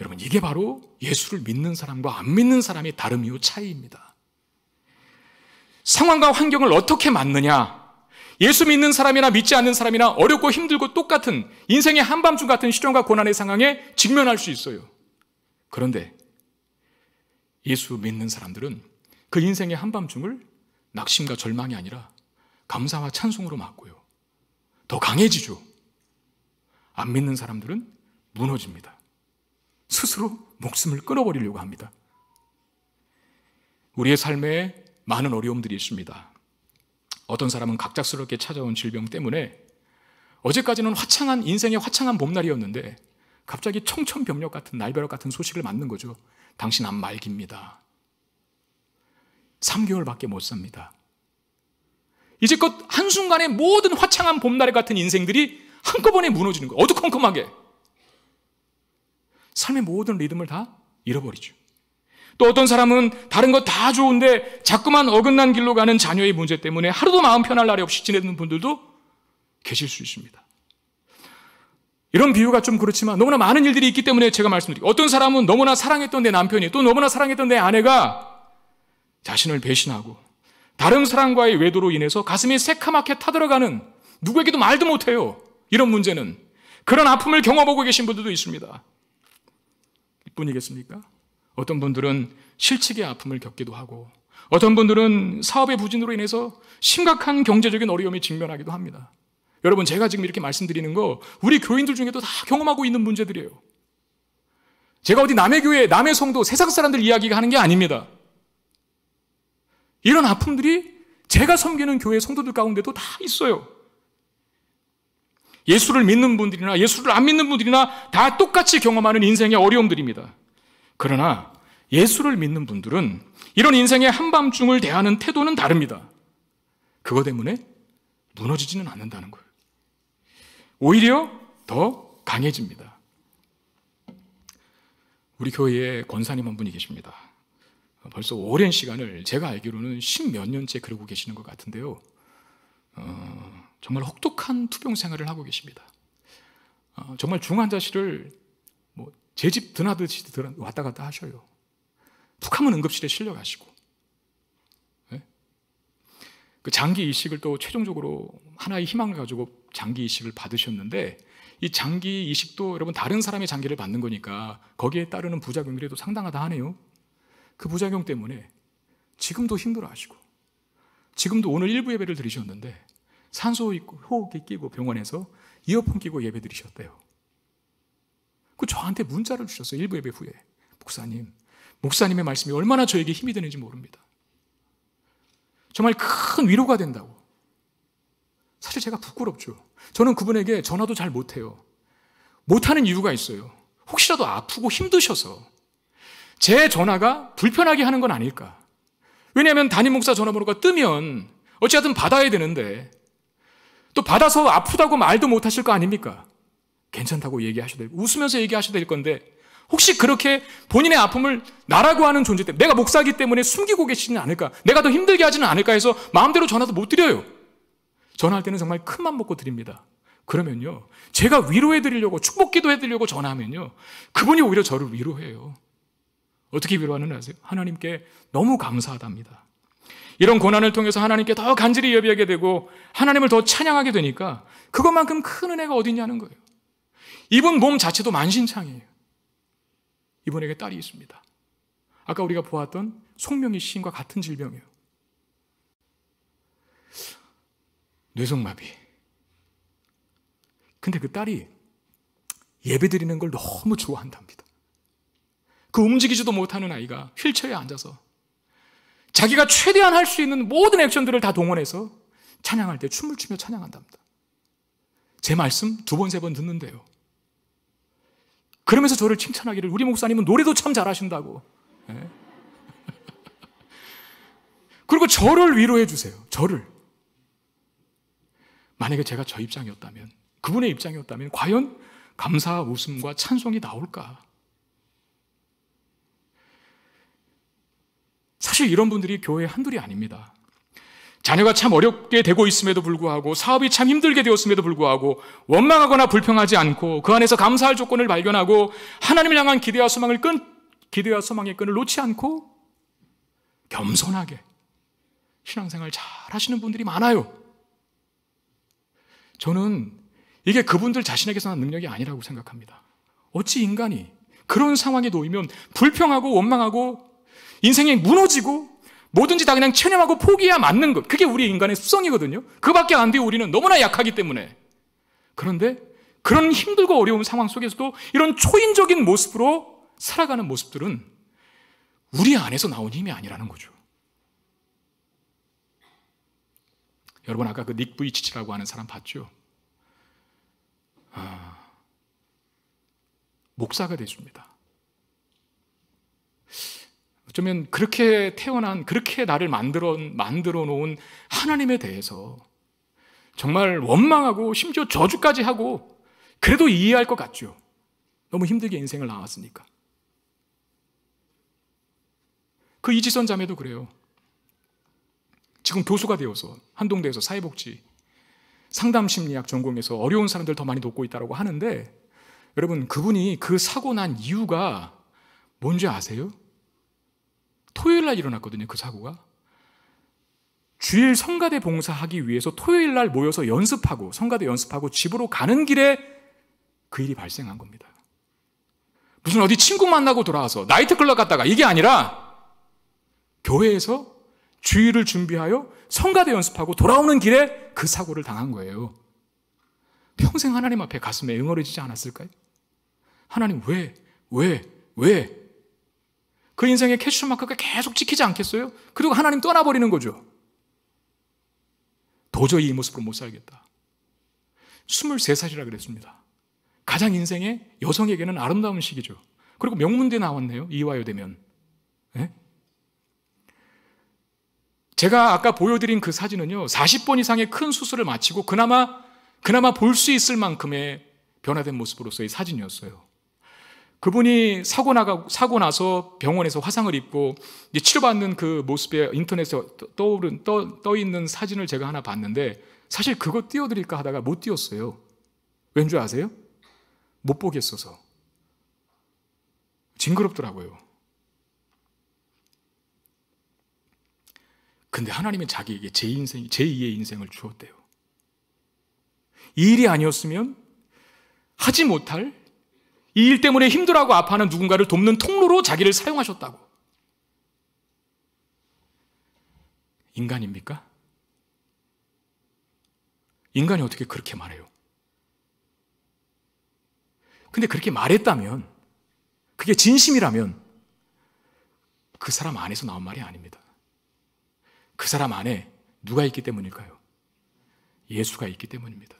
여러분, 이게 바로 예수를 믿는 사람과 안 믿는 사람의 다름이요 차이입니다. 상황과 환경을 어떻게 맞느냐, 예수 믿는 사람이나 믿지 않는 사람이나 어렵고 힘들고 똑같은 인생의 한밤중 같은 시련과 고난의 상황에 직면할 수 있어요. 그런데 예수 믿는 사람들은 그 인생의 한밤중을 낙심과 절망이 아니라 감사와 찬송으로 맞고요. 더 강해지죠. 안 믿는 사람들은 무너집니다. 스스로 목숨을 끊어버리려고 합니다. 우리의 삶에 많은 어려움들이 있습니다. 어떤 사람은 갑작스럽게 찾아온 질병 때문에 어제까지는 화창한 인생의 화창한 봄날이었는데 갑자기 청천벽력 같은 날벼락 같은 소식을 맞는 거죠. 당신 한 말기입니다. 3개월밖에 못 삽니다. 이제껏 한순간에 모든 화창한 봄날의 같은 인생들이 한꺼번에 무너지는 거예요. 어두컴컴하게. 삶의 모든 리듬을 다 잃어버리죠. 또 어떤 사람은 다른 것다 좋은데 자꾸만 어긋난 길로 가는 자녀의 문제 때문에 하루도 마음 편할 날이 없이 지내는 분들도 계실 수 있습니다. 이런 비유가 좀 그렇지만 너무나 많은 일들이 있기 때문에 제가 말씀드리고 어떤 사람은 너무나 사랑했던 내 남편이 또 너무나 사랑했던 내 아내가 자신을 배신하고 다른 사람과의 외도로 인해서 가슴이 새카맣게 타들어가는 누구에게도 말도 못해요. 이런 문제는 그런 아픔을 경험하고 계신 분들도 있습니다. 이 뿐이겠습니까? 어떤 분들은 실직의 아픔을 겪기도 하고 어떤 분들은 사업의 부진으로 인해서 심각한 경제적인 어려움에 직면하기도 합니다. 여러분, 제가 지금 이렇게 말씀드리는 거 우리 교인들 중에도 다 경험하고 있는 문제들이에요. 제가 어디 남의 교회, 남의 성도, 세상 사람들 이야기가 하는 게 아닙니다. 이런 아픔들이 제가 섬기는 교회 성도들 가운데도 다 있어요. 예수를 믿는 분들이나 예수를 안 믿는 분들이나 다 똑같이 경험하는 인생의 어려움들입니다. 그러나 예수를 믿는 분들은 이런 인생의 한밤중을 대하는 태도는 다릅니다. 그거 때문에 무너지지는 않는다는 거예요. 오히려 더 강해집니다. 우리 교회에 권사님 한 분이 계십니다. 벌써 오랜 시간을 제가 알기로는 십몇 년째 그러고 계시는 것 같은데요. 어, 정말 혹독한 투병 생활을 하고 계십니다. 어, 정말 중환자실을 뭐제집 드나드시 왔다 갔다 하셔요. 툭하면 응급실에 실려 가시고 그 장기 이식을 또 최종적으로 하나의 희망을 가지고 장기 이식을 받으셨는데 이 장기 이식도 여러분 다른 사람의 장기를 받는 거니까 거기에 따르는 부작용들이 또 상당하다 하네요. 그 부작용 때문에 지금도 힘들어하시고 지금도 오늘 일부 예배를 드리셨는데 산소 있고 호흡기 끼고 병원에서 이어폰 끼고 예배 드리셨대요. 그 저한테 문자를 주셨어요. 일부 예배 후에 목사님 목사님의 말씀이 얼마나 저에게 힘이 되는지 모릅니다. 정말 큰 위로가 된다고. 사실 제가 부끄럽죠. 저는 그분에게 전화도 잘 못해요. 못하는 이유가 있어요. 혹시라도 아프고 힘드셔서 제 전화가 불편하게 하는 건 아닐까. 왜냐하면 담임 목사 전화번호가 뜨면 어찌하든 받아야 되는데 또 받아서 아프다고 말도 못하실 거 아닙니까? 괜찮다고 얘기하셔야 되고 웃으면서 얘기하셔야 될 건데 혹시 그렇게 본인의 아픔을 나라고 하는 존재 때문에 내가 목사기 때문에 숨기고 계시는 않을까? 내가 더 힘들게 하지는 않을까 해서 마음대로 전화도 못 드려요. 전화할 때는 정말 큰 맘 먹고 드립니다. 그러면요. 제가 위로해 드리려고 축복 기도해 드리려고 전화하면요. 그분이 오히려 저를 위로해요. 어떻게 위로하는 아세요? 하나님께 너무 감사하답니다. 이런 고난을 통해서 하나님께 더 간절히 예배하게 되고 하나님을 더 찬양하게 되니까 그것만큼 큰 은혜가 어디 있냐는 거예요. 이분 몸 자체도 만신창이에요. 이번에게 딸이 있습니다. 아까 우리가 보았던 송명희 시인과 같은 질병이에요. 뇌성마비. 근데 그 딸이 예배 드리는 걸 너무 좋아한답니다. 그 움직이지도 못하는 아이가 휠체어에 앉아서 자기가 최대한 할 수 있는 모든 액션들을 다 동원해서 찬양할 때 춤을 추며 찬양한답니다. 제 말씀 두 번, 세 번 듣는데요. 그러면서 저를 칭찬하기를 우리 목사님은 노래도 참 잘하신다고. 예. 그리고 저를 위로해 주세요. 저를. 만약에 제가 저 입장이었다면, 그분의 입장이었다면, 과연 감사와 웃음과 찬송이 나올까? 사실 이런 분들이 교회 한둘이 아닙니다. 자녀가 참 어렵게 되고 있음에도 불구하고 사업이 참 힘들게 되었음에도 불구하고 원망하거나 불평하지 않고 그 안에서 감사할 조건을 발견하고 하나님을 향한 기대와 소망을 끈 기대와 소망의 끈을 놓지 않고 겸손하게 신앙생활 잘 하시는 분들이 많아요. 저는 이게 그분들 자신에게서 난 능력이 아니라고 생각합니다. 어찌 인간이 그런 상황에 놓이면 불평하고 원망하고 인생이 무너지고 뭐든지 다 그냥 체념하고 포기해야 맞는 것. 그게 우리 인간의 수성이거든요. 그밖에 안 돼요. 우리는 너무나 약하기 때문에. 그런데 그런 힘들고 어려운 상황 속에서도 이런 초인적인 모습으로 살아가는 모습들은 우리 안에서 나온 힘이 아니라는 거죠. 여러분 아까 그 닉 부이치치라고 하는 사람 봤죠? 아, 목사가 되줍니다. 어쩌면 그렇게 태어난, 그렇게 나를 만들어, 만들어 놓은 하나님에 대해서 정말 원망하고 심지어 저주까지 하고 그래도 이해할 것 같죠. 너무 힘들게 인생을 나왔으니까. 그 이지선 자매도 그래요. 지금 교수가 되어서 한동대에서 사회복지 상담 심리학 전공에서 어려운 사람들 더 많이 돕고 있다고 하는데 여러분 그분이 그 사고 난 이유가 뭔지 아세요? 토요일 날 일어났거든요. 그 사고가. 주일 성가대 봉사하기 위해서 토요일 날 모여서 연습하고 성가대 연습하고 집으로 가는 길에 그 일이 발생한 겁니다. 무슨 어디 친구 만나고 돌아와서 나이트클럽 갔다가 이게 아니라 교회에서 주일을 준비하여 성가대 연습하고 돌아오는 길에 그 사고를 당한 거예요. 평생 하나님 앞에 가슴에 응어리지지 않았을까요? 하나님 왜, 왜, 왜그 인생의 캐슈마크가 계속 찍히지 않겠어요? 그리고 하나님 떠나버리는 거죠. 도저히 이 모습으로 못 살겠다. 23살이라 그랬습니다. 가장 인생의 여성에게는 아름다운 시기죠. 그리고 명문대 나왔네요. 이화여대면. 네? 예? 제가 아까 보여드린 그 사진은요. 40번 이상의 큰 수술을 마치고 그나마 그나마 볼 수 있을 만큼의 변화된 모습으로서의 사진이었어요. 그분이 사고 나가 사고 나서 병원에서 화상을 입고 치료받는 그 모습에 인터넷에 떠오른 떠, 떠 있는 사진을 제가 하나 봤는데 사실 그거 띄워드릴까 하다가 못 띄웠어요. 왠 줄 아세요? 못 보겠어서 징그럽더라고요. 근데 하나님은 자기에게 제 인생, 제2의 인생을 주었대요. 이 일이 아니었으면 하지 못할 이일 때문에 힘들어하고 아파하는 누군가를 돕는 통로로 자기를 사용하셨다고. 인간입니까? 인간이 어떻게 그렇게 말해요? 근데 그렇게 말했다면, 그게 진심이라면, 그 사람 안에서 나온 말이 아닙니다. 그 사람 안에 누가 있기 때문일까요? 예수가 있기 때문입니다.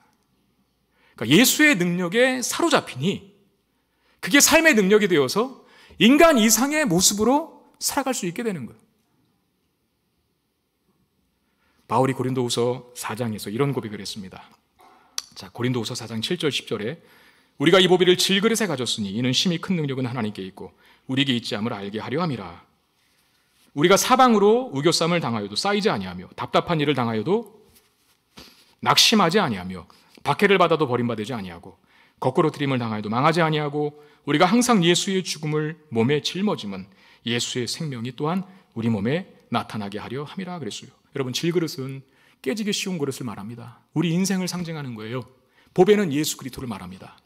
그러니까 예수의 능력에 사로잡히니 그게 삶의 능력이 되어서 인간 이상의 모습으로 살아갈 수 있게 되는 거예요. 바울이 고린도후서 4장에서 이런 고백을 했습니다. 자, 고린도후서 4장 7절 10절에 우리가 이 보비를 질그릇에 가졌으니 이는 심히 큰 능력은 하나님께 있고 우리에게 있지 함을 알게 하려 함이라. 우리가 사방으로 의교쌈을 당하여도 쌓이지 아니하며 답답한 일을 당하여도 낙심하지 아니하며 박해를 받아도 버림받지 아니하고 거꾸로 드림을 당하여도 망하지 아니하고 우리가 항상 예수의 죽음을 몸에 짊어짐은 예수의 생명이 또한 우리 몸에 나타나게 하려 함이라 그랬어요. 여러분 질그릇은 깨지기 쉬운 그릇을 말합니다. 우리 인생을 상징하는 거예요. 보배는 예수 그리스도를 말합니다.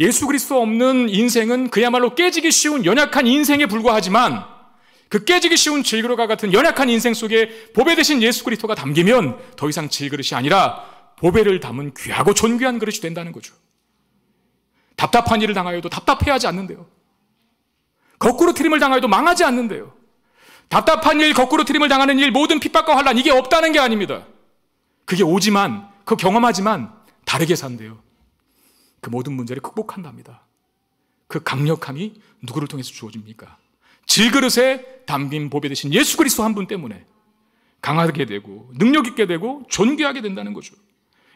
예수 그리스도 없는 인생은 그야말로 깨지기 쉬운 연약한 인생에 불과하지만 그 깨지기 쉬운 질그릇과 같은 연약한 인생 속에 보배 대신 예수 그리스도가 담기면 더 이상 질그릇이 아니라 보배를 담은 귀하고 존귀한 그릇이 된다는 거죠. 답답한 일을 당하여도 답답해하지 않는데요. 거꾸로 트림을 당하여도 망하지 않는데요. 답답한 일, 거꾸로 트림을 당하는 일, 모든 핍박과 환란 이게 없다는 게 아닙니다. 그게 오지만 그 경험하지만 다르게 산대요. 그 모든 문제를 극복한답니다. 그 강력함이 누구를 통해서 주어집니까? 질그릇에 담긴 보배 되신 예수 그리스도 한 분 때문에 강하게 되고 능력 있게 되고 존귀하게 된다는 거죠.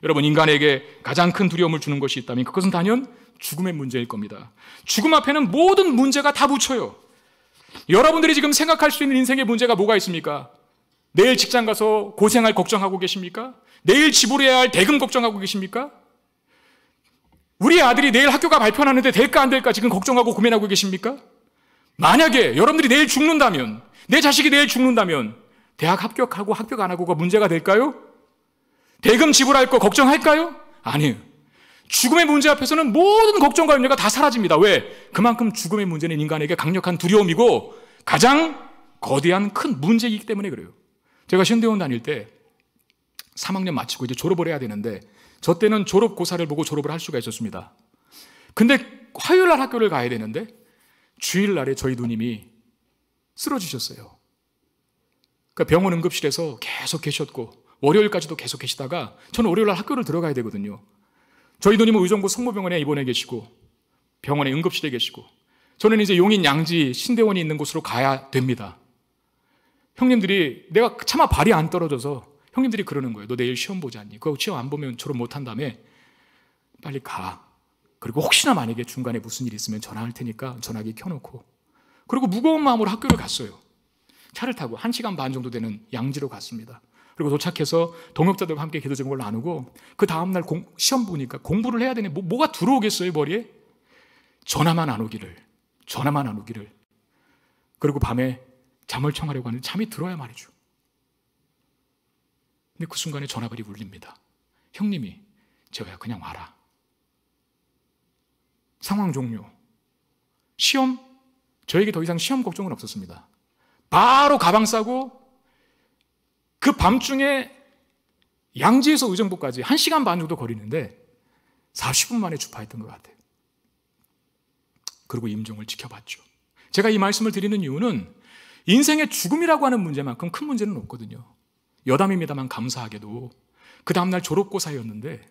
여러분 인간에게 가장 큰 두려움을 주는 것이 있다면 그것은 단연 죽음의 문제일 겁니다. 죽음 앞에는 모든 문제가 다 붙여요. 여러분들이 지금 생각할 수 있는 인생의 문제가 뭐가 있습니까? 내일 직장 가서 고생할 걱정하고 계십니까? 내일 지불해야 할 대금 걱정하고 계십니까? 우리 아들이 내일 학교가 발표하는데 될까 안 될까 지금 걱정하고 고민하고 계십니까? 만약에 여러분들이 내일 죽는다면, 내 자식이 내일 죽는다면, 대학 합격하고 합격 안 하고가 문제가 될까요? 대금 지불할 거 걱정할까요? 아니에요. 죽음의 문제 앞에서는 모든 걱정과 염려가 다 사라집니다. 왜? 그만큼 죽음의 문제는 인간에게 강력한 두려움이고 가장 거대한 큰 문제이기 때문에 그래요. 제가 신대원 다닐 때 3학년 마치고 이제 졸업을 해야 되는데 저 때는 졸업고사를 보고 졸업을 할 수가 있었습니다. 근데 화요일 날 학교를 가야 되는데 주일 날에 저희 누님이 쓰러지셨어요. 그러니까 병원 응급실에서 계속 계셨고 월요일까지도 계속 계시다가 저는 월요일 날 학교를 들어가야 되거든요. 저희 누님은 의정부 성모병원에 입원해 계시고 병원에 응급실에 계시고 저는 이제 용인 양지 신대원이 있는 곳으로 가야 됩니다. 형님들이 내가 차마 발이 안 떨어져서 형님들이 그러는 거예요. 너 내일 시험 보지 않니? 그거 시험 안 보면 졸업 못한다음에 빨리 가. 그리고 혹시나 만약에 중간에 무슨 일이 있으면 전화할 테니까 전화기 켜놓고 그리고 무거운 마음으로 학교를 갔어요. 차를 타고 1시간 반 정도 되는 양지로 갔습니다. 그리고 도착해서 동역자들과 함께 기도 제목을 나누고 그 다음날 시험 보니까 공부를 해야 되네. 뭐, 가 들어오겠어요, 머리에? 전화만 안 오기를. 전화만 안 오기를. 그리고 밤에 잠을 청하려고 하는데 잠이 들어야 말이죠. 근데 그 순간에 전화벨이 울립니다. 형님이 제가 그냥 와라. 상황 종료. 시험? 저에게 더 이상 시험 걱정은 없었습니다. 바로 가방 싸고 그 밤중에 양지에서 의정부까지 1시간 반 정도 거리는데 40분 만에 주파했던 것 같아요. 그리고 임종을 지켜봤죠. 제가 이 말씀을 드리는 이유는 인생의 죽음이라고 하는 문제만큼 큰 문제는 없거든요. 여담입니다만 감사하게도 그 다음날 졸업고사였는데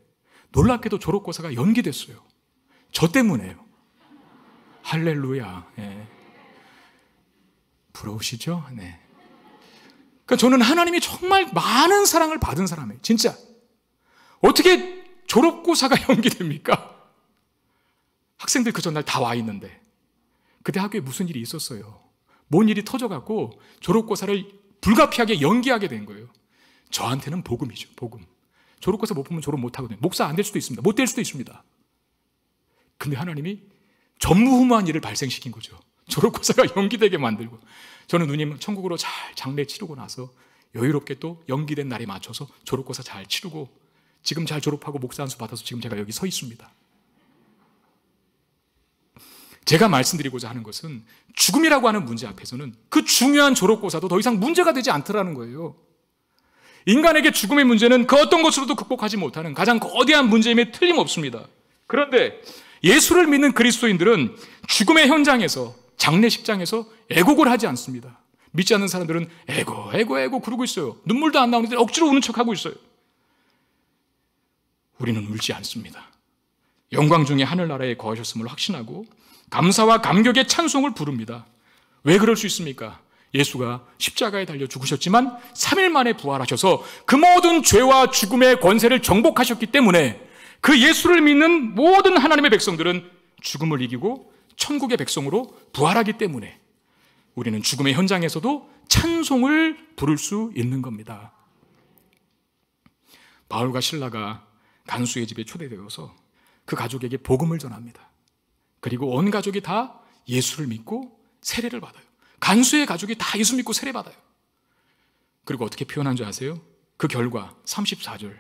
놀랍게도 졸업고사가 연기됐어요. 저 때문에요. 할렐루야. 네. 부러우시죠? 네. 그러니까 저는 하나님이 정말 많은 사랑을 받은 사람이에요. 진짜. 어떻게 졸업고사가 연기됩니까? 학생들 그 전날 다 와 있는데. 그대 학교에 무슨 일이 있었어요. 뭔 일이 터져갖고 졸업고사를 불가피하게 연기하게 된 거예요. 저한테는 복음이죠, 복음. 졸업고사 못 보면 졸업 못 하거든요. 목사 안 될 수도 있습니다. 못 될 수도 있습니다. 근데 하나님이 전무후무한 일을 발생시킨 거죠. 졸업고사가 연기되게 만들고. 저는 누님 천국으로 잘 장례 치르고 나서 여유롭게 또 연기된 날에 맞춰서 졸업고사 잘 치르고 지금 잘 졸업하고 목사 안수 받아서 지금 제가 여기 서 있습니다. 제가 말씀드리고자 하는 것은 죽음이라고 하는 문제 앞에서는 그 중요한 졸업고사도 더 이상 문제가 되지 않더라는 거예요. 인간에게 죽음의 문제는 그 어떤 것으로도 극복하지 못하는 가장 거대한 문제임에 틀림없습니다. 그런데 예수를 믿는 그리스도인들은 죽음의 현장에서 장례식장에서 애곡을 하지 않습니다. 믿지 않는 사람들은 애고, 애고, 애고 그러고 있어요. 눈물도 안 나오는데 억지로 우는 척 하고 있어요. 우리는 울지 않습니다. 영광 중에 하늘나라에 거하셨음을 확신하고 감사와 감격의 찬송을 부릅니다. 왜 그럴 수 있습니까? 예수가 십자가에 달려 죽으셨지만 3일 만에 부활하셔서 그 모든 죄와 죽음의 권세를 정복하셨기 때문에 그 예수를 믿는 모든 하나님의 백성들은 죽음을 이기고 천국의 백성으로 부활하기 때문에 우리는 죽음의 현장에서도 찬송을 부를 수 있는 겁니다. 바울과 신라가 간수의 집에 초대되어서 그 가족에게 복음을 전합니다. 그리고 온 가족이 다 예수를 믿고 세례를 받아요. 간수의 가족이 다 예수 믿고 세례 받아요. 그리고 어떻게 표현한 줄 아세요? 그 결과 34절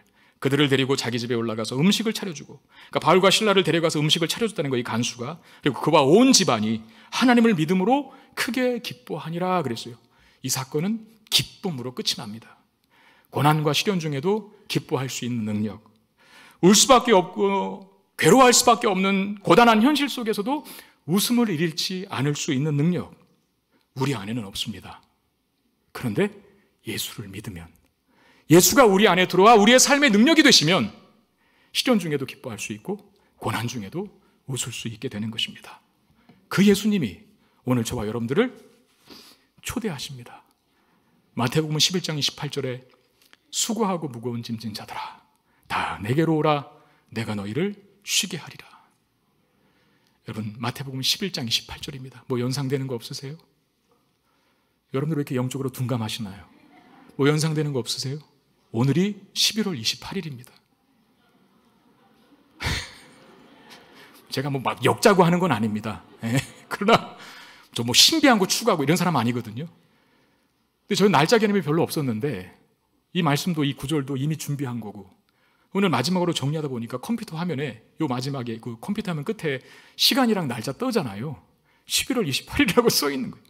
그들을 데리고 자기 집에 올라가서 음식을 차려주고 그러니까 바울과 신라를 데려가서 음식을 차려줬다는 거이 간수가 그리고 그와 온 집안이 하나님을 믿음으로 크게 기뻐하니라 그랬어요. 이 사건은 기쁨으로 끝이 납니다. 고난과 시련 중에도 기뻐할 수 있는 능력. 울 수밖에 없고 괴로워할 수밖에 없는 고단한 현실 속에서도 웃음을 잃지 않을 수 있는 능력. 우리 안에는 없습니다. 그런데 예수를 믿으면 예수가 우리 안에 들어와 우리의 삶의 능력이 되시면 시련 중에도 기뻐할 수 있고 고난 중에도 웃을 수 있게 되는 것입니다. 그 예수님이 오늘 저와 여러분들을 초대하십니다. 마태복음 11장 28절에 수고하고 무거운 짐진 자들아 다 내게로 오라 내가 너희를 쉬게 하리라. 여러분 마태복음 11장 28절입니다. 뭐 연상되는 거 없으세요? 여러분들 왜 이렇게 영적으로 둔감하시나요? 뭐 연상되는 거 없으세요? 오늘이 11월 28일입니다. 제가 뭐 막 역자고 하는 건 아닙니다. 예. 그러나 저 뭐 신비한 거 추구하고 이런 사람 아니거든요. 근데 저는 날짜 개념이 별로 없었는데 이 말씀도 이 구절도 이미 준비한 거고 오늘 마지막으로 정리하다 보니까 컴퓨터 화면에 요 마지막에 그 컴퓨터 화면 끝에 시간이랑 날짜 떠잖아요. 11월 28일이라고 써 있는 거예요.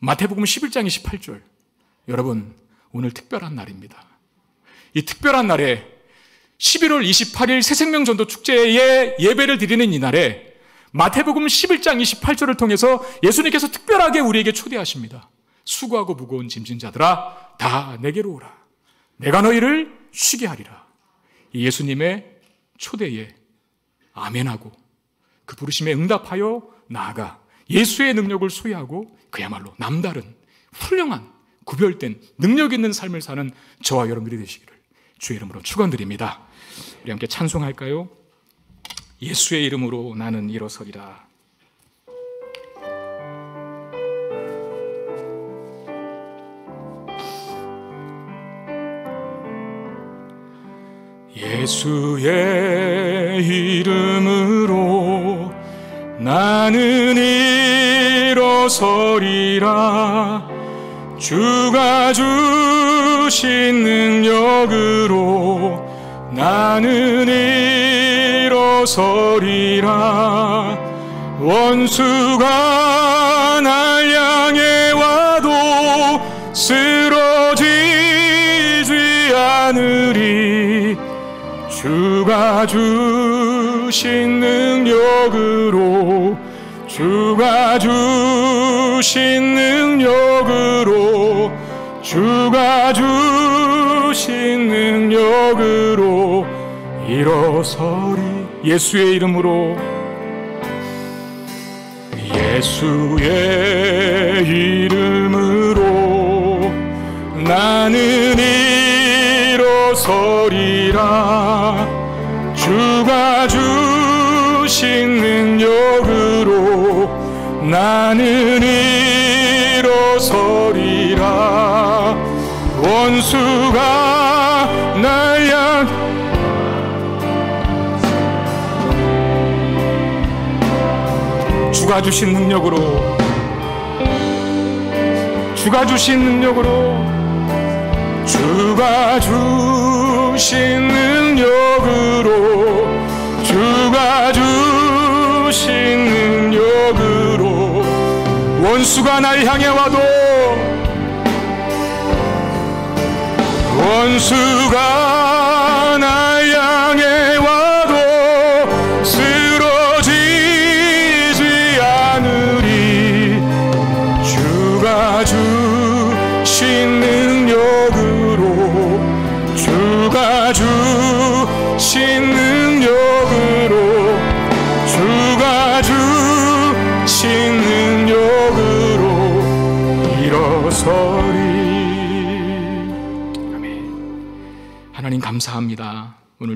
마태복음 11장 28절. 여러분, 오늘 특별한 날입니다. 이 특별한 날에 11월 28일 새생명전도 축제에 예배를 드리는 이날에 마태복음 11장 28절을 통해서 예수님께서 특별하게 우리에게 초대하십니다. 수고하고 무거운 짐진 자들아 다 내게로 오라. 내가 너희를 쉬게 하리라. 예수님의 초대에 아멘하고 그 부르심에 응답하여 나아가 예수의 능력을 소유하고 그야말로 남다른 훌륭한 구별된 능력 있는 삶을 사는 저와 여러분들이 되시기를 주의 이름으로 축원드립니다. 우리 함께 찬송할까요? 예수의 이름으로 나는 일어서리라. 예수의 이름으로 나는 일어서리라 주가 주 주신 능력으로 나는 일어서리라 원수가 날 향해 와도 쓰러지지 않으리 주가 주신 능력으로 주가 주신 능력으로 주가 주신 능력으로 일어서리 예수의 이름으로 예수의 이름으로 나는 일어서리라 주가 주신 능력으로 나는 일 원수가 날양 주가 주신 능력으로 주가 주신 능력으로 주가 주신 능력으로 주가 주신 능력으로 원수가 날 향해 와도 원수가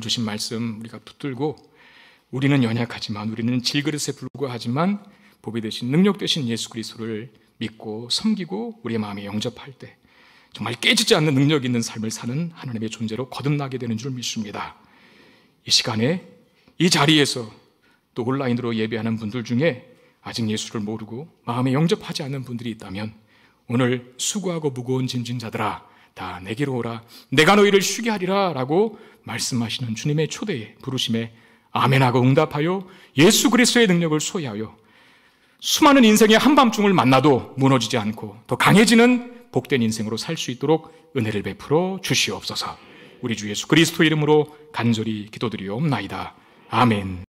주신 말씀 우리가 붙들고 우리는 연약하지만 우리는 질그릇에 불과하지만 보배 되신 능력 되신 예수 그리스도를 믿고 섬기고 우리의 마음에 영접할 때 정말 깨지지 않는 능력 있는 삶을 사는 하나님의 존재로 거듭나게 되는 줄 믿습니다. 이 시간에 이 자리에서 또 온라인으로 예배하는 분들 중에 아직 예수를 모르고 마음에 영접하지 않는 분들이 있다면 오늘 수고하고 무거운 짐진 자들아 다 내게로 오라. 내가 너희를 쉬게 하리라. 라고 말씀하시는 주님의 초대에, 부르심에 아멘하고 응답하여 예수 그리스도의 능력을 소유하여 수많은 인생의 한밤중을 만나도 무너지지 않고 더 강해지는 복된 인생으로 살 수 있도록 은혜를 베풀어 주시옵소서. 우리 주 예수 그리스도 이름으로 간절히 기도드리옵나이다. 아멘.